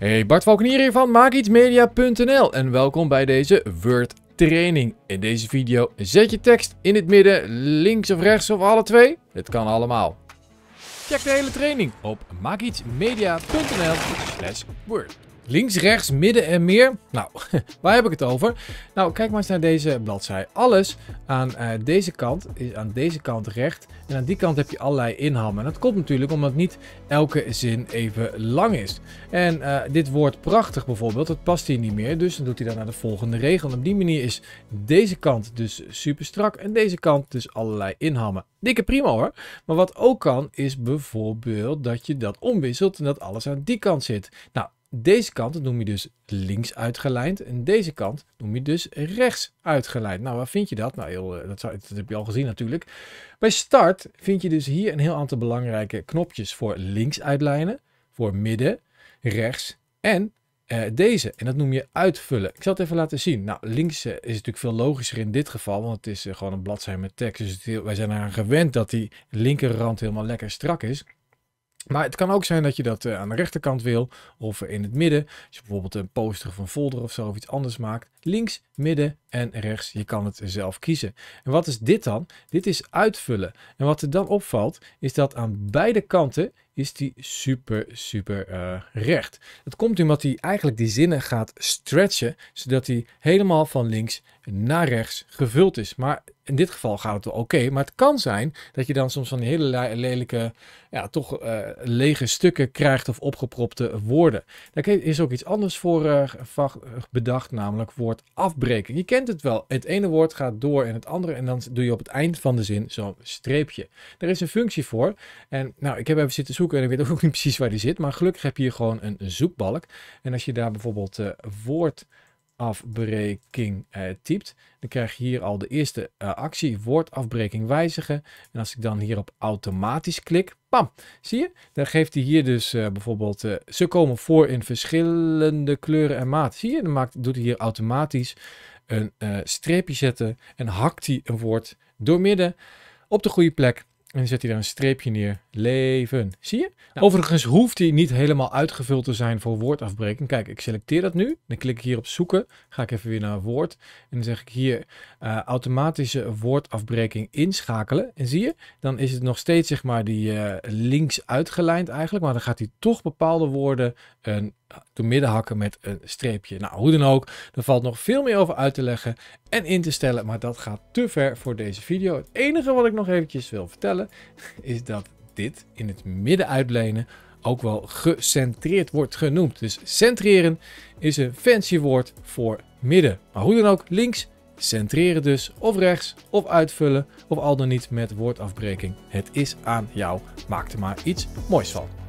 Hey, Bart Valkenier hier van maakietsmedia.nl en welkom bij deze Word training. In deze video zet je tekst in het midden, links of rechts of alle twee. Het kan allemaal. Check de hele training op maakietsmedia.nl slash Word. Links, rechts, midden en meer. Nou, waar heb ik het over? Nou, kijk maar eens naar deze bladzij. Alles aan eh, deze kant is aan deze kant recht. En aan die kant heb je allerlei inhammen. En dat komt natuurlijk omdat niet elke zin even lang is. En eh, dit woord prachtig bijvoorbeeld, dat past hier niet meer. Dus dan doet hij dan naar de volgende regel. En op die manier is deze kant dus super strak. En deze kant dus allerlei inhammen. Dikke prima hoor. Maar wat ook kan, is bijvoorbeeld dat je dat omwisselt en dat alles aan die kant zit. Nou, deze kant noem je dus links uitgelijnd en deze kant noem je dus rechts uitgelijnd. Nou, waar vind je dat? Nou, heel, eh, dat, zou, heb je al gezien natuurlijk. Bij start vind je dus hier een heel aantal belangrijke knopjes voor links uitlijnen, voor midden, rechts en eh, deze. En dat noem je uitvullen. Ik zal het even laten zien. Nou, links eh, is natuurlijk veel logischer in dit geval, want het is gewoon een bladzijde met tekst. Dus wij zijn eraan gewend dat die linkerrand helemaal lekker strak is. Maar het kan ook zijn dat je dat eh, aan de rechterkant wil of in het midden. Als je bijvoorbeeld een poster of een folder of zo of iets anders maakt. Links, midden en rechts. Je kan het zelf kiezen. En wat is dit dan? Dit is uitvullen. En wat er dan opvalt is dat aan beide kanten is die super, super uh, recht. Dat komt omdat hij eigenlijk die zinnen gaat stretchen. Zodat hij helemaal van links naar rechts gevuld is. Maar in dit geval gaat het wel oké. maar het kan zijn dat je dan soms van hele lelijke, ja, toch eh, lege stukken krijgt of opgepropte woorden. Daar is ook iets anders voor uh, bedacht, namelijk woord afbreken. Je kent het wel. Het ene woord gaat door in het andere en dan doe je op het eind van de zin zo'n streepje. Er is een functie voor. En nou, ik heb even zitten zoeken en ik weet ook niet precies waar die zit. Maar gelukkig heb je hier gewoon een zoekbalk. En als je daar bijvoorbeeld uh, woord afbreking uh, typt, dan krijg je hier al de eerste eh, actie, woordafbreking wijzigen. En als ik dan hier op automatisch klik, pam, zie je? Dan geeft hij hier dus eh, bijvoorbeeld, ze komen voor in verschillende kleuren en maten. Zie je, dan maakt, doet hij hier automatisch een streepje zetten en hakt hij een woord doormidden op de goede plek en dan zet hij daar een streepje neer. Leven. Zie je? Nou. Overigens hoeft hij niet helemaal uitgevuld te zijn voor woordafbreking. Kijk, ik selecteer dat nu. Dan klik ik hier op zoeken. Ga ik even weer naar woord. En dan zeg ik hier eh, automatische woordafbreking inschakelen. En zie je? Dan is het nog steeds zeg maar die eh, links uitgelijnd eigenlijk. Maar dan gaat hij toch bepaalde woorden een eh, door midden hakken met een streepje. Nou, hoe dan ook, er valt nog veel meer over uit te leggen en in te stellen, maar dat gaat te ver voor deze video. Het enige wat ik nog eventjes wil vertellen is dat dit in het midden uitlenen ook wel gecentreerd wordt genoemd. Dus centreren is een fancy woord voor midden. Maar hoe dan ook, links centreren dus, of rechts, of uitvullen, of al dan niet met woordafbreking. Het is aan jou. Maak er maar iets moois van.